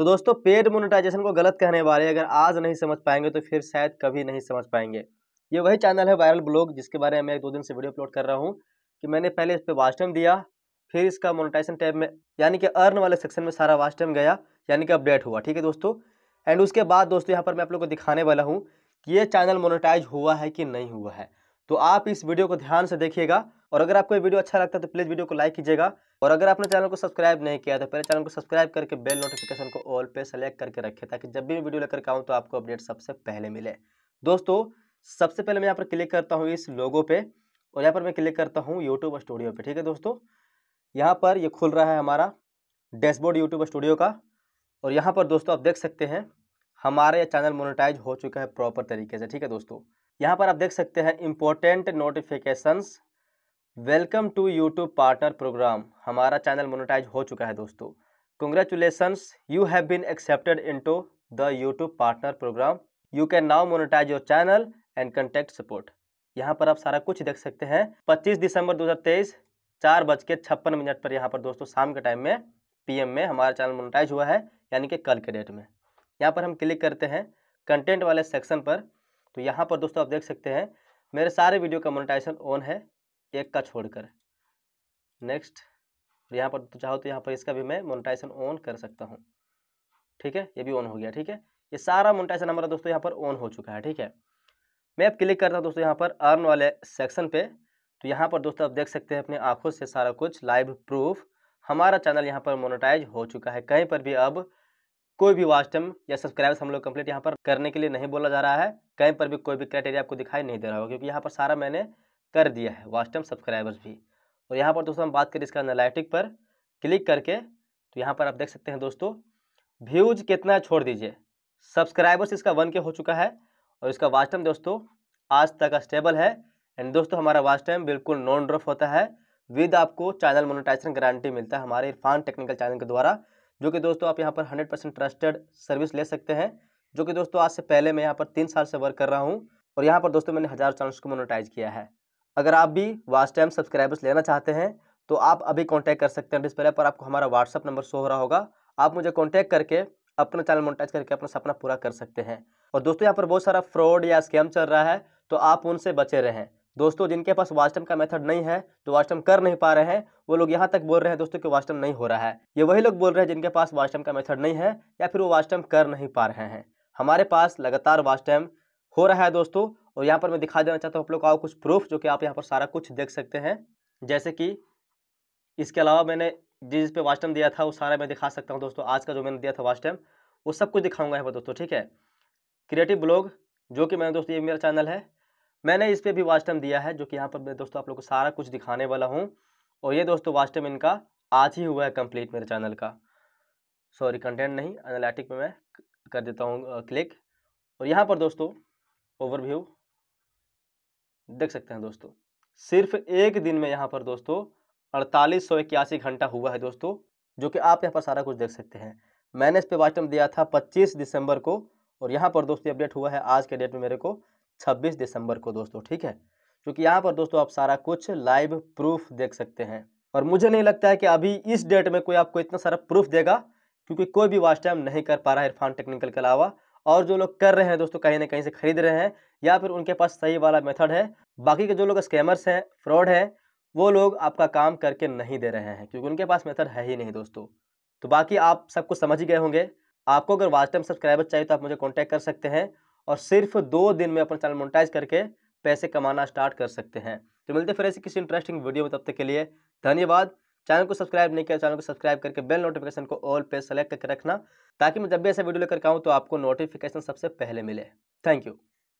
तो दोस्तों paid monetization को गलत कहने वाले अगर आज नहीं समझ पाएंगे तो फिर शायद कभी नहीं समझ पाएंगे ये वही चैनल है वायरल ब्लॉग जिसके बारे में मैं एक दो दिन से वीडियो अपलोड कर रहा हूँ कि मैंने पहले इस पर वास्टम दिया फिर इसका मोनेटाइजेशन टैब में यानी कि अर्न वाले सेक्शन में सारा वास्टम गया यानी कि अपडेट हुआ ठीक है दोस्तों एंड उसके बाद दोस्तों यहाँ पर मैं आप लोग को दिखाने वाला हूँ कि ये चैनल मोनेटाइज हुआ है कि नहीं हुआ है तो आप इस वीडियो को ध्यान से देखिएगा और अगर आपको ये वीडियो अच्छा लगता है तो प्लीज़ वीडियो को लाइक कीजिएगा और अगर आपने चैनल को सब्सक्राइब नहीं किया तो पहले चैनल को सब्सक्राइब करके बेल नोटिफिकेशन को ऑल पे सेलेक्ट करके रखें ताकि जब भी मैं वीडियो लेकर आऊँ तो आपको अपडेट सबसे पहले मिले दोस्तों सबसे पहले मैं यहाँ पर क्लिक करता हूँ इस लोगो पे और यहाँ पर मैं क्लिक करता हूँ यूट्यूब स्टूडियो पर ठीक है दोस्तों यहाँ पर ये खुल रहा है हमारा डैशबोर्ड यूट्यूब स्टूडियो का और यहाँ पर दोस्तों आप देख सकते हैं हमारे चैनल मोनेटाइज हो चुका है प्रॉपर तरीके से ठीक है दोस्तों यहाँ पर आप देख सकते हैं important notifications welcome to YouTube partner program हमारा चैनल मोनोटाइज हो चुका है दोस्तों congratulations you have been accepted to the YouTube partner program you can now monetize your channel and contact support यहाँ पर आप सारा कुछ देख सकते हैं 25 दिसंबर 2023 चार बज के छप्पन मिनट पर यहाँ पर दोस्तों शाम के टाइम में पीएम में हमारा चैनल मोनोटाइज हुआ है यानी कि कल के डेट में यहाँ पर हम क्लिक करते हैं कंटेंट वाले सेक्शन पर तो यहाँ पर दोस्तों आप देख सकते हैं मेरे सारे वीडियो का मोनेटाइजेशन ऑन है एक का छोड़कर नेक्स्ट तो यहाँ पर चाहो तो यहाँ पर इसका भी मैं मोनेटाइजेशन ऑन कर सकता हूँ ठीक है ये भी ऑन हो गया ठीक है ये सारा मोनेटाइजेशन हमारा दोस्तों यहाँ पर ऑन हो चुका है ठीक है मैं अब क्लिक करता हूँ दोस्तों यहाँ पर अर्न वाले सेक्शन पे तो यहाँ पर दोस्तों आप देख सकते हैं अपनी आंखों से सारा कुछ लाइव प्रूफ हमारा चैनल यहाँ पर मोनेटाइज हो चुका है कहीं पर भी अब कोई भी वॉच टाइम या सब्सक्राइबर्स हम लोग कंप्लीट यहाँ पर करने के लिए नहीं बोला जा रहा है कहीं पर भी कोई भी क्राइटेरिया आपको दिखाई नहीं दे रहा होगा क्योंकि यहाँ पर सारा मैंने कर दिया है वॉच टाइम सब्सक्राइबर्स भी और यहाँ पर दोस्तों हम बात करें इसका एनालिटिक पर क्लिक करके तो यहाँ पर आप देख सकते हैं दोस्तों व्यूज कितना छोड़ दीजिए सब्सक्राइबर्स इसका वन के हो चुका है और इसका वॉच टाइम दोस्तों आज तक स्टेबल है एंड दोस्तों हमारा वॉच टाइम बिल्कुल नॉन ड्रॉप होता है विद आपको चैनल मोनोटाइजेशन गारंटी मिलता है हमारे इरफान टेक्निकल चैनल के द्वारा जो कि दोस्तों आप यहाँ पर हंड्रेड परसेंट ट्रस्टेड सर्विस ले सकते हैं जो कि दोस्तों आज से पहले मैं यहाँ पर तीन साल से वर्क कर रहा हूँ और यहाँ पर दोस्तों मैंने हज़ार चैनल्स को मोनोटाइज किया है अगर आप भी वास्ट टाइम सब्सक्राइबर्स लेना चाहते हैं तो आप अभी कॉन्टैक्ट कर सकते हैं डिस्प्ले पर आपको हमारा व्हाट्सअप नंबर शो हो रहा होगा आप मुझे कॉन्टैक्ट करके अपना चैनल मोनोटाइज करके अपना सपना पूरा कर सकते हैं और दोस्तों यहाँ पर बहुत सारा फ्रॉड या स्कैम चल रहा है तो आप उनसे बचे रहें दोस्तों जिनके पास वास्टम का मेथड नहीं है जो वास्टम कर नहीं पा रहे हैं वो लोग यहाँ तक बोल रहे हैं दोस्तों कि वास्टम नहीं हो रहा है ये वही लोग बोल रहे हैं जिनके पास वास्टम का मेथड नहीं है या फिर वो वास्टम कर नहीं पा रहे हैं हमारे पास लगातार वास्टम हो रहा है दोस्तों और यहाँ पर मैं दिखा देना चाहता हूँ आप लोग का कुछ प्रूफ जो कि आप यहाँ पर सारा कुछ देख सकते हैं जैसे कि इसके अलावा मैंने जिस पे वास्टम दिया था वो सारा मैं दिखा सकता हूँ दोस्तों आज का जो मैंने दिया था वास्टम वो सब कुछ दिखाऊंगा यहाँ पर दोस्तों ठीक है क्रिएटिव ब्लॉग जो कि मैंने दोस्तों ये मेरा चैनल है मैंने इस पर भी वास्टम टाइम दिया है जो कि यहाँ पर मैं दोस्तों आप लोग को सारा कुछ दिखाने वाला हूँ और ये दोस्तों वास्टम इनका आज ही हुआ है कम्प्लीट मेरे चैनल का सॉरी कंटेंट नहीं एनालिटिक में मैं कर देता हूँ क्लिक और यहाँ पर दोस्तों ओवरव्यू देख सकते हैं दोस्तों सिर्फ एक दिन में यहाँ पर दोस्तों अड़तालीस सौ इक्यासी घंटा हुआ है दोस्तों जो कि आप यहाँ पर सारा कुछ देख सकते हैं मैंने इस पर वास्टम दिया था पच्चीस दिसंबर को और यहाँ पर दोस्तों अपडेट हुआ है आज के डेट में मेरे को छब्बीस दिसंबर को दोस्तों ठीक है क्योंकि यहाँ पर दोस्तों आप सारा कुछ लाइव प्रूफ देख सकते हैं और मुझे नहीं लगता है कि अभी इस डेट में कोई आपको इतना सारा प्रूफ देगा क्योंकि कोई भी वाच टाइम नहीं कर पा रहा है इरफान टेक्निकल के अलावा और जो लोग कर रहे हैं दोस्तों कहीं ना कहीं से खरीद रहे हैं या फिर उनके पास सही वाला मेथड है बाकी के जो लोग स्कैमर्स हैं फ्रॉड हैं वो लोग आपका काम करके नहीं दे रहे हैं क्योंकि उनके पास मेथड है ही नहीं दोस्तों तो बाकी आप सब कुछ समझ ही गए होंगे आपको अगर वाच टाइम सब्सक्राइबर चाहिए तो आप मुझे कॉन्टैक्ट कर सकते हैं और सिर्फ दो दिन में अपना चैनल मोनिटाइज करके पैसे कमाना स्टार्ट कर सकते हैं तो मिलते फिर ऐसी किसी इंटरेस्टिंग वीडियो में तब तक के लिए धन्यवाद चैनल को सब्सक्राइब नहीं किया चैनल को सब्सक्राइब करके बेल नोटिफिकेशन को ऑल पे सेलेक्ट करके रखना ताकि मैं जब भी ऐसा वीडियो लेकर आऊँ तो आपको नोटिफिकेशन सबसे पहले मिले थैंक यू